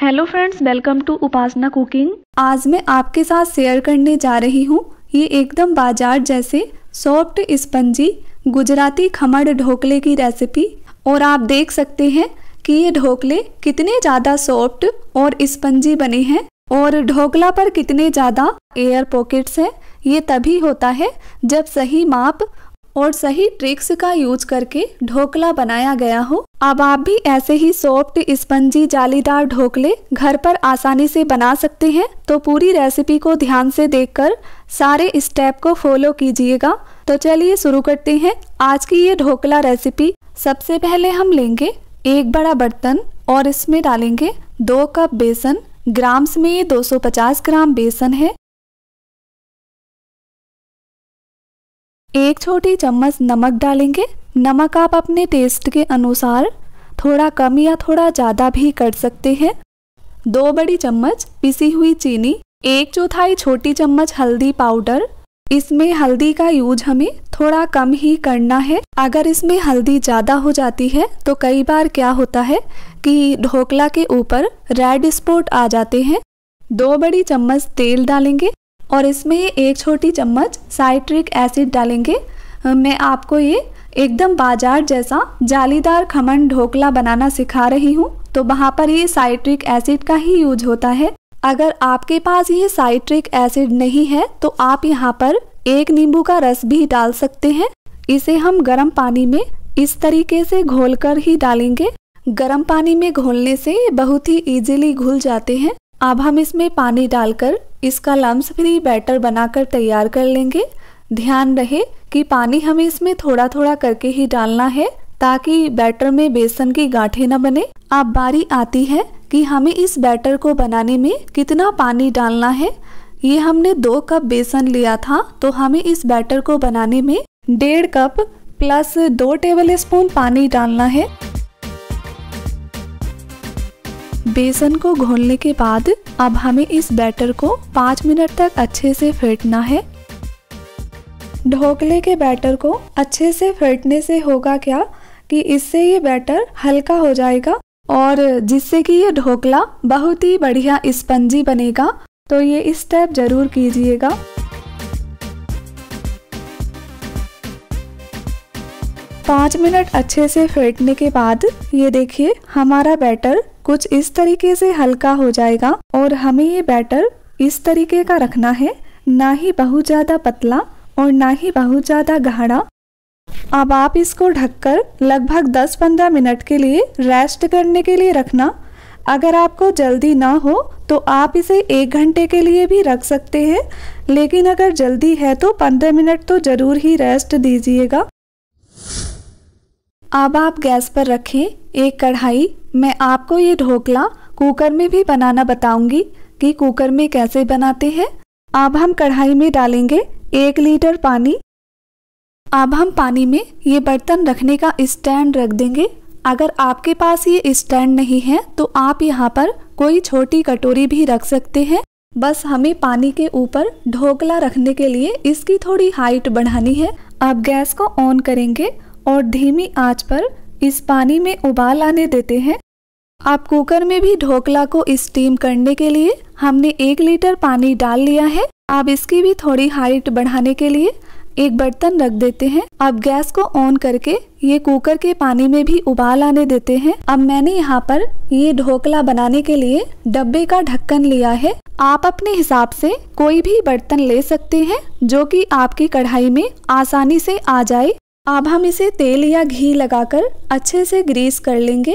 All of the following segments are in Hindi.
hello friends welcome to Upasana cooking आज मैं आपके साथ शेयर करने जा रही हूँ ये एकदम बाजार जैसे सॉफ्ट स्पंजी गुजराती खमड़ ढोकले की रेसिपी और आप देख सकते हैं कि ये ढोकले कितने ज़्यादा सॉफ्ट और स्पंजी बने हैं और ढोकला पर कितने ज़्यादा एयर पॉकेट्स हैं ये तभी होता है जब सही माप और सही ट्रिक्स का यूज करके ढोकला बनाया गया हो अब आप भी ऐसे ही सॉफ्ट स्पंजी जालीदार ढोकले घर पर आसानी से बना सकते हैं तो पूरी रेसिपी को ध्यान से देखकर सारे स्टेप को फॉलो कीजिएगा तो चलिए शुरू करते हैं आज की ये ढोकला रेसिपी सबसे पहले हम लेंगे एक बड़ा बर्तन और इसमें डालेंगे दो कप बेसन ग्राम्स में ये 250 ग्राम बेसन है एक छोटी चम्मच नमक डालेंगे नमक आप अपने टेस्ट के अनुसार थोड़ा कम या थोड़ा ज़्यादा भी कर सकते हैं दो बड़ी चम्मच पिसी हुई चीनी एक चौथाई छोटी चम्मच हल्दी पाउडर इसमें हल्दी का यूज हमें थोड़ा कम ही करना है अगर इसमें हल्दी ज़्यादा हो जाती है तो कई बार क्या होता है कि ढोकला के ऊपर रेड स्पॉट आ जाते हैं दो बड़ी चम्मच तेल डालेंगे और इसमें एक छोटी चम्मच साइट्रिक एसिड डालेंगे मैं आपको ये एकदम बाजार जैसा जालीदार खमन ढोकला बनाना सिखा रही हूँ तो वहाँ पर ये साइट्रिक एसिड का ही यूज होता है अगर आपके पास ये साइट्रिक एसिड नहीं है तो आप यहाँ पर एक नींबू का रस भी डाल सकते हैं इसे हम गर्म पानी में इस तरीके से घोल कर ही डालेंगे गर्म पानी में घोलने से बहुत ही इजीली घुल जाते हैं अब हम इसमें पानी डालकर इसका लम्स फ्री बैटर बनाकर तैयार कर लेंगे ध्यान रहे कि पानी हमें इसमें थोड़ा थोड़ा करके ही डालना है ताकि बैटर में बेसन की गांठे न बने अब बारी आती है कि हमें इस बैटर को बनाने में कितना पानी डालना है ये हमने दो कप बेसन लिया था तो हमें इस बैटर को बनाने में डेढ़ कप प्लस दो टेबल स्पून पानी डालना है बेसन को घोलने के बाद अब हमें इस बैटर को पाँच मिनट तक अच्छे से फेंटना है ढोकले के बैटर को अच्छे से फेंटने से होगा क्या कि इससे ये बैटर हल्का हो जाएगा और जिससे कि ये ढोकला बहुत ही बढ़िया स्पंजी बनेगा तो ये स्टेप ज़रूर कीजिएगा पाँच मिनट अच्छे से फेंटने के बाद ये देखिए हमारा बैटर कुछ इस तरीके से हल्का हो जाएगा और हमें ये बैटर इस तरीके का रखना है ना ही बहुत ज़्यादा पतला और ना ही बहुत ज़्यादा गाढ़ा अब आप इसको ढककर लगभग 10-15 मिनट के लिए रेस्ट करने के लिए रखना अगर आपको जल्दी ना हो तो आप इसे एक घंटे के लिए भी रख सकते हैं लेकिन अगर जल्दी है तो पंद्रह मिनट तो ज़रूर ही रेस्ट दीजिएगा अब आप गैस पर रखें एक कढ़ाई मैं आपको ये ढोकला कुकर में भी बनाना बताऊंगी कि कुकर में कैसे बनाते हैं अब हम कढ़ाई में डालेंगे एक लीटर पानी अब हम पानी में ये बर्तन रखने का स्टैंड रख देंगे अगर आपके पास ये स्टैंड नहीं है तो आप यहाँ पर कोई छोटी कटोरी भी रख सकते हैं बस हमें पानी के ऊपर ढोकला रखने के लिए इसकी थोड़ी हाइट बढ़ानी है अब गैस को ऑन करेंगे और धीमी आंच पर इस पानी में उबाल आने देते हैं आप कुकर में भी ढोकला को स्टीम करने के लिए हमने एक लीटर पानी डाल लिया है आप इसकी भी थोड़ी हाइट बढ़ाने के लिए एक बर्तन रख देते हैं अब गैस को ऑन करके ये कुकर के पानी में भी उबाल आने देते हैं अब मैंने यहाँ पर ये ढोकला बनाने के लिए डब्बे का ढक्कन लिया है आप अपने हिसाब से कोई भी बर्तन ले सकते हैं जो कि आपकी कढ़ाई में आसानी से आ जाए अब हम इसे तेल या घी लगाकर अच्छे से ग्रीस कर लेंगे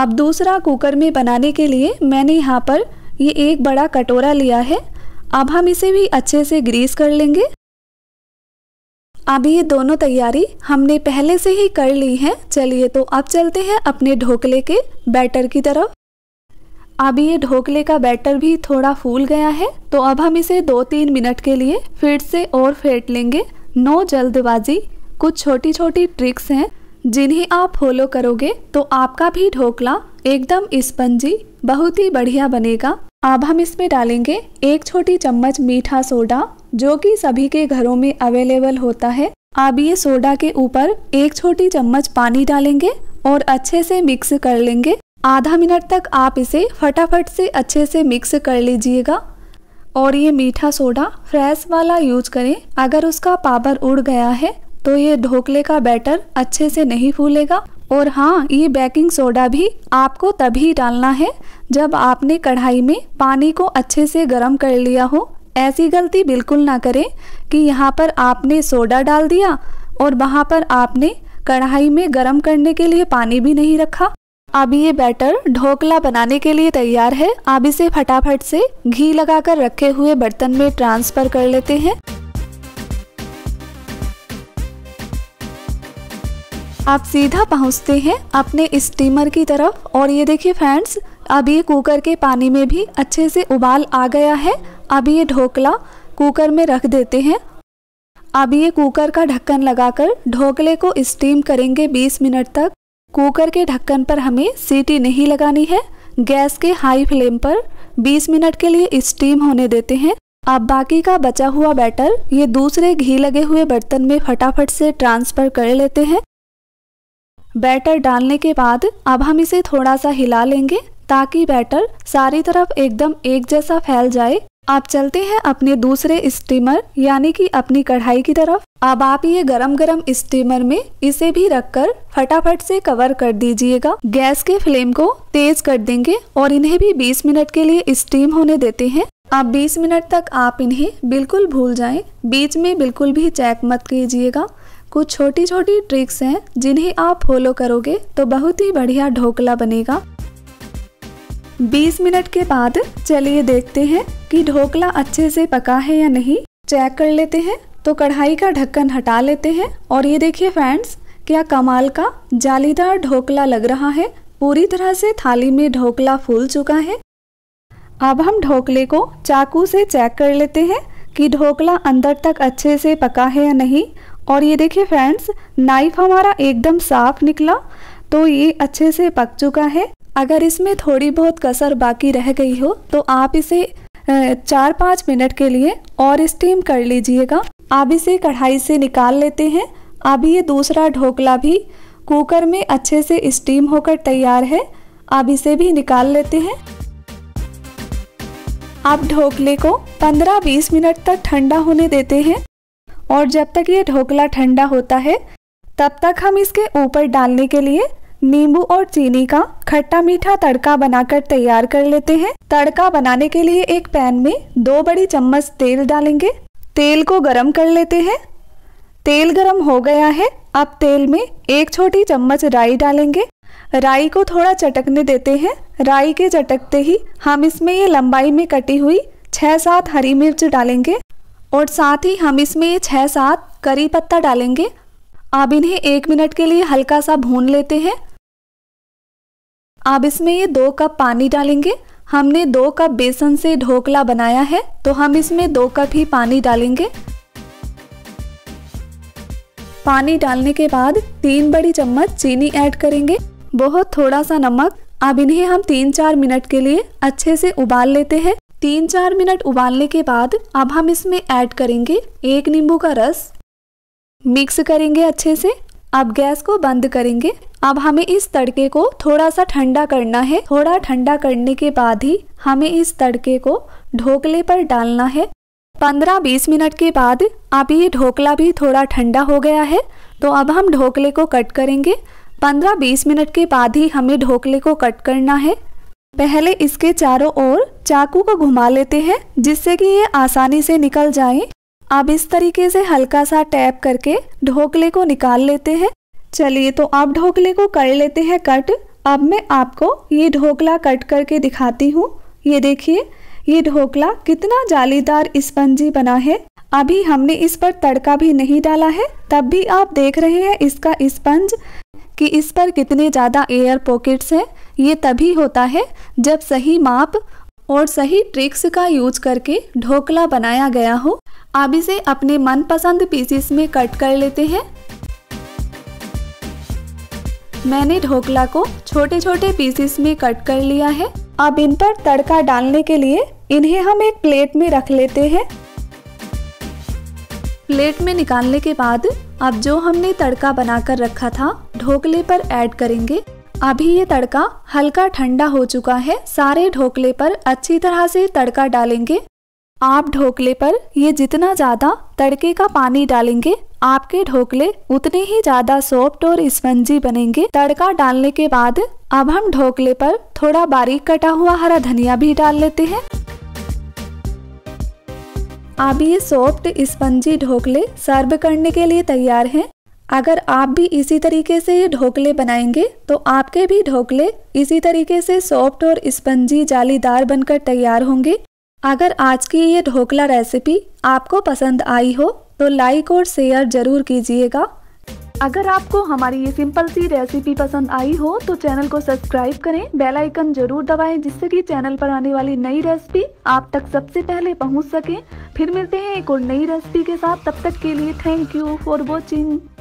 अब दूसरा कुकर में बनाने के लिए मैंने यहाँ पर ये एक बड़ा कटोरा लिया है अब हम इसे भी अच्छे से ग्रीस कर लेंगे अब ये दोनों तैयारी हमने पहले से ही कर ली है चलिए तो अब चलते हैं अपने ढोकले के बैटर की तरफ अब ये ढोकले का बैटर भी थोड़ा फूल गया है तो अब हम इसे दो तीन मिनट के लिए फिर से और फेंट लेंगे नो जल्दबाजी कुछ छोटी छोटी ट्रिक्स हैं जिन्हें आप फॉलो करोगे तो आपका भी ढोकला एकदम स्पंजी बहुत ही बढ़िया बनेगा अब हम इसमें डालेंगे एक छोटी चम्मच मीठा सोडा जो कि सभी के घरों में अवेलेबल होता है अब ये सोडा के ऊपर एक छोटी चम्मच पानी डालेंगे और अच्छे से मिक्स कर लेंगे आधा मिनट तक आप इसे फटाफट से अच्छे से मिक्स कर लीजिएगा और ये मीठा सोडा फ्रेश वाला यूज करें अगर उसका पावर उड़ गया है तो ये ढोकले का बैटर अच्छे से नहीं फूलेगा और हाँ ये बेकिंग सोडा भी आपको तभी डालना है जब आपने कढ़ाई में पानी को अच्छे से गर्म कर लिया हो ऐसी गलती बिल्कुल ना करें कि यहाँ पर आपने सोडा डाल दिया और वहाँ पर आपने कढ़ाई में गर्म करने के लिए पानी भी नहीं रखा अभी ये बैटर ढोकला बनाने के लिए तैयार है आप इसे फटाफट से घी लगाकर रखे हुए बर्तन में ट्रांसफर कर लेते हैं आप सीधा पहुंचते हैं अपने स्टीमर की तरफ और ये देखिए फ्रेंड्स ये कुकर के पानी में भी अच्छे से उबाल आ गया है अब ये ढोकला कुकर में रख देते हैं अब ये कुकर का ढक्कन लगाकर ढोकले को स्टीम करेंगे 20 मिनट तक कुकर के ढक्कन पर हमें सीटी नहीं लगानी है गैस के हाई फ्लेम पर 20 मिनट के लिए स्टीम होने देते हैं अब बाकी का बचा हुआ बैटर ये दूसरे घी लगे हुए बर्तन में फटाफट से ट्रांसफ़र कर लेते हैं बैटर डालने के बाद अब हम इसे थोड़ा सा हिला लेंगे ताकि बैटर सारी तरफ एकदम एक जैसा फैल जाए आप चलते हैं अपने दूसरे स्टीमर यानी कि अपनी कढ़ाई की तरफ अब आप ये गरम गरम स्टीमर में इसे भी रखकर फटाफट से कवर कर दीजिएगा गैस के फ्लेम को तेज कर देंगे और इन्हें भी 20 मिनट के लिए स्टीम होने देते हैं अब 20 मिनट तक आप इन्हें बिल्कुल भूल जाएं बीच में बिल्कुल भी चेक मत कीजिएगा कुछ छोटी छोटी ट्रिक्स हैं जिन्हें आप फॉलो करोगे तो बहुत ही बढ़िया ढोकला बनेगा 20 मिनट के बाद चलिए देखते हैं कि ढोकला अच्छे से पका है या नहीं चेक कर लेते हैं तो कढ़ाई का ढक्कन हटा लेते हैं और ये देखिए फ्रेंड्स क्या कमाल का जालीदार ढोकला लग रहा है पूरी तरह से थाली में ढोकला फूल चुका है अब हम ढोकले को चाकू से चेक कर लेते हैं कि ढोकला अंदर तक अच्छे से पका है या नहीं और ये देखिए फ्रेंड्स नाइफ हमारा एकदम साफ निकला तो ये अच्छे से पक चुका है अगर इसमें थोड़ी बहुत कसर बाकी रह गई हो तो आप इसे चार पाँच मिनट के लिए और स्टीम कर लीजिएगा आप इसे कढ़ाई से निकाल लेते हैं अभी ये दूसरा ढोकला भी कुकर में अच्छे से स्टीम होकर तैयार है आप इसे भी निकाल लेते हैं आप ढोकले को 15-20 मिनट तक ठंडा होने देते हैं और जब तक ये ढोकला ठंडा होता है तब तक हम इसके ऊपर डालने के लिए नींबू और चीनी का खट्टा मीठा तड़का बनाकर तैयार कर लेते हैं तड़का बनाने के लिए एक पैन में दो बड़ी चम्मच तेल डालेंगे तेल को गरम कर लेते हैं तेल गरम हो गया है अब तेल में एक छोटी चम्मच राई डालेंगे राई को थोड़ा चटकने देते हैं राई के चटकते ही हम इसमें ये लंबाई में कटी हुई छः सात हरी मिर्च डालेंगे और साथ ही हम इसमें ये छः सात करी पत्ता डालेंगे अब इन्हें एक मिनट के लिए हल्का सा भून लेते हैं अब इसमें ये दो कप पानी डालेंगे हमने दो कप बेसन से ढोकला बनाया है तो हम इसमें दो कप ही पानी डालेंगे पानी डालने के बाद तीन बड़ी चम्मच चीनी ऐड करेंगे बहुत थोड़ा सा नमक अब इन्हें हम तीन चार मिनट के लिए अच्छे से उबाल लेते हैं तीन चार मिनट उबालने के बाद अब हम इसमें ऐड करेंगे एक नींबू का रस मिक्स करेंगे अच्छे से अब गैस को बंद करेंगे अब हमें इस तड़के को थोड़ा सा ठंडा करना है थोड़ा ठंडा करने के बाद ही हमें इस तड़के को ढोकले पर डालना है 15-20 मिनट के बाद अब ये ढोकला भी थोड़ा ठंडा हो गया है तो अब हम ढोकले को कट करेंगे 15-20 मिनट के बाद ही हमें ढोकले को कट करना है पहले इसके चारों ओर चाकू को घुमा लेते हैं जिससे कि ये आसानी से निकल जाए आप इस तरीके से हल्का सा टैप करके ढोकले को निकाल लेते हैं चलिए तो आप ढोकले को कर लेते हैं कट अब मैं आपको ये ढोकला कट करके दिखाती हूँ ये देखिए ये ढोकला कितना जालीदार स्पंजी बना है अभी हमने इस पर तड़का भी नहीं डाला है तब भी आप देख रहे हैं इसका स्पंज कि इस पर कितने ज़्यादा एयर पॉकेट्स हैं ये तभी होता है जब सही माप और सही ट्रिक्स का यूज करके ढोकला बनाया गया हो अब इसे अपने मनपसंद पीसेस में कट कर लेते हैं मैंने ढोकला को छोटे छोटे पीसेस में कट कर लिया है अब इन पर तड़का डालने के लिए इन्हें हम एक प्लेट में रख लेते हैं प्लेट में निकालने के बाद अब जो हमने तड़का बनाकर रखा था ढोकले पर ऐड करेंगे अभी ये तड़का हल्का ठंडा हो चुका है सारे ढोकले पर अच्छी तरह से तड़का डालेंगे आप ढोकले पर ये जितना ज़्यादा तड़के का पानी डालेंगे आपके ढोकले उतने ही ज़्यादा सॉफ्ट और स्पंजी बनेंगे तड़का डालने के बाद अब हम ढोकले पर थोड़ा बारीक कटा हुआ हरा धनिया भी डाल लेते हैं अब ये सॉफ्ट स्पंजी ढोकले सर्व करने के लिए तैयार हैं अगर आप भी इसी तरीके से ये ढोकले बनाएंगे तो आपके भी ढोकले इसी तरीके से सॉफ्ट और स्पंजी जालीदार बनकर तैयार होंगे अगर आज की ये ढोकला रेसिपी आपको पसंद आई हो तो लाइक और शेयर ज़रूर कीजिएगा अगर आपको हमारी ये सिंपल सी रेसिपी पसंद आई हो तो चैनल को सब्सक्राइब करें बेल आइकन जरूर दबाएं जिससे कि चैनल पर आने वाली नई रेसिपी आप तक सबसे पहले पहुंच सके फिर मिलते हैं एक और नई रेसिपी के साथ तब तक के लिए थैंक यू फॉर वॉचिंग